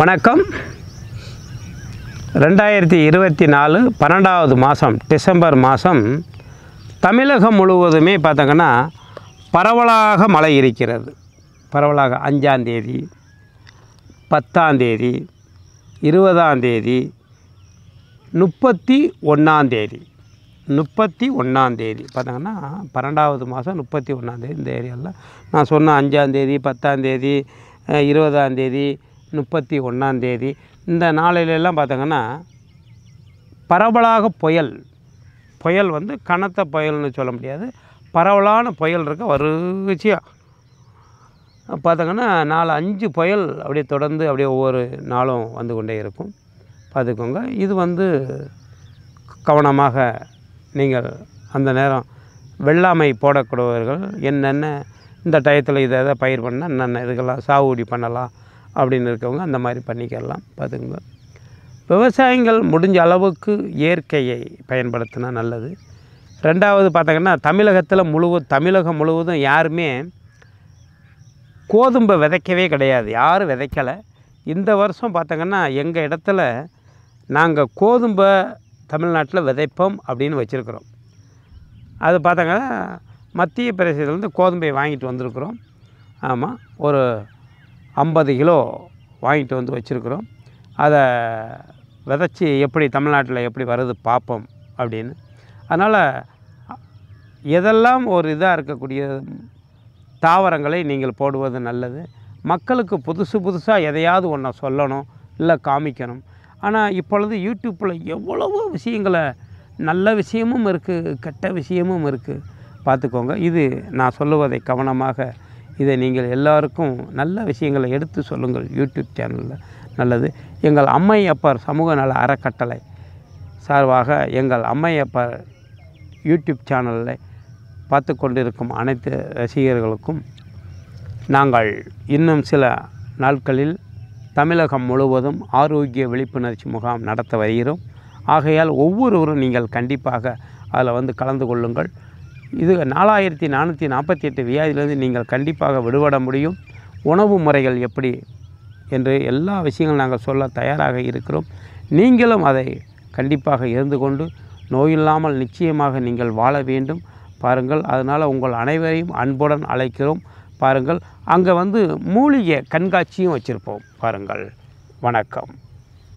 வணக்கம் ரெண்டாயிரத்தி இருபத்தி நாலு பன்னெண்டாவது மாதம் டிசம்பர் மாதம் தமிழகம் முழுவதுமே பார்த்தங்கன்னா பரவலாக மழை இருக்கிறது பரவலாக அஞ்சாந்தேதி பத்தாந்தேதி இருபதாந்தேதி முப்பத்தி ஒன்றாந்தேதி முப்பத்தி ஒன்றாந்தேதி பார்த்தாங்கன்னா பன்னெண்டாவது மாதம் முப்பத்தி ஒன்றாந்தேதி இந்த ஏரியாவில் நான் சொன்ன அஞ்சாந்தேதி பத்தாந்தேதி இருபதாந்தேதி முப்பத்தி ஒன்றாந்தேதி இந்த நாளிலெல்லாம் பார்த்தோங்கன்னா பரவலாக புயல் புயல் வந்து கனத்த புயல்னு சொல்ல முடியாது பரவலான புயல் இருக்க வருச்சியாக பார்த்தோங்கன்னா நாலு அஞ்சு புயல் அப்படியே தொடர்ந்து அப்படியே ஒவ்வொரு நாளும் வந்து கொண்டே இருக்கும் பார்த்துக்கோங்க இது வந்து கவனமாக நீங்கள் அந்த நேரம் வெள்ளாமை போடக்கூடியவர்கள் என்னென்ன இந்த டயத்தில் இதை எதை பயிர் பண்ணால் என்னென்ன இதுக்கெல்லாம் சாகுபடி பண்ணலாம் அப்படின்னு இருக்கவங்க அந்த மாதிரி பண்ணிக்கலாம் பார்த்துங்க விவசாயிகள் முடிஞ்ச அளவுக்கு இயற்கையை பயன்படுத்தினா நல்லது ரெண்டாவது பார்த்திங்கன்னா தமிழகத்தில் முழுவ தமிழகம் முழுவதும் யாருமே கோதும்பை விதைக்கவே கிடையாது யாரும் விதைக்கலை இந்த வருஷம் பார்த்திங்கன்னா எங்கள் இடத்துல நாங்கள் கோதும்பை தமிழ்நாட்டில் விதைப்போம் அப்படின்னு வச்சுருக்குறோம் அது பார்த்தாங்கன்னா மத்திய பிரதேசத்துலேருந்து கோதும்பை வாங்கிட்டு வந்திருக்குறோம் ஆமாம் ஒரு ஐம்பது கிலோ வாங்கிட்டு வந்து வச்சுருக்குறோம் அதை விதைச்சி எப்படி தமிழ்நாட்டில் எப்படி வருது பார்ப்போம் அப்படின்னு அதனால் எதெல்லாம் ஒரு இதாக இருக்கக்கூடிய தாவரங்களை நீங்கள் போடுவது நல்லது மக்களுக்கு புதுசு புதுசாக எதையாவது ஒன்றை சொல்லணும் இல்லை காமிக்கணும் ஆனால் இப்பொழுது யூடியூப்பில் எவ்வளவோ விஷயங்களை நல்ல விஷயமும் இருக்குது கெட்ட விஷயமும் இருக்குது பார்த்துக்கோங்க இது நான் சொல்லுவதை கவனமாக இதை நீங்கள் எல்லாருக்கும் நல்ல விஷயங்களை எடுத்து சொல்லுங்கள் யூடியூப் சேனலில் நல்லது எங்கள் அம்மை அப்பார் சமூக நல அறக்கட்டளை சார்பாக எங்கள் அம்மை அப்பார் யூடியூப் சேனலில் பார்த்து கொண்டிருக்கும் அனைத்து ரசிகர்களுக்கும் நாங்கள் இன்னும் சில நாட்களில் தமிழகம் முழுவதும் ஆரோக்கிய விழிப்புணர்ச்சி முகாம் நடத்த வருகிறோம் ஆகையால் ஒவ்வொருவரும் நீங்கள் கண்டிப்பாக அதில் வந்து கலந்து கொள்ளுங்கள் இது நாலாயிரத்தி நானூற்றி நாற்பத்தி எட்டு வியாதியிலிருந்து நீங்கள் கண்டிப்பாக விடுபட முடியும் உணவு முறைகள் எப்படி என்று எல்லா விஷயங்களும் நாங்கள் சொல்ல தயாராக இருக்கிறோம் நீங்களும் அதை கண்டிப்பாக இருந்து கொண்டு நோயில்லாமல் நிச்சயமாக நீங்கள் வாழ வேண்டும் பாருங்கள் அதனால் உங்கள் அனைவரையும் அன்புடன் அழைக்கிறோம் பாருங்கள் அங்கே வந்து மூலிகை கண்காட்சியும் வச்சுருப்போம் பாருங்கள் வணக்கம்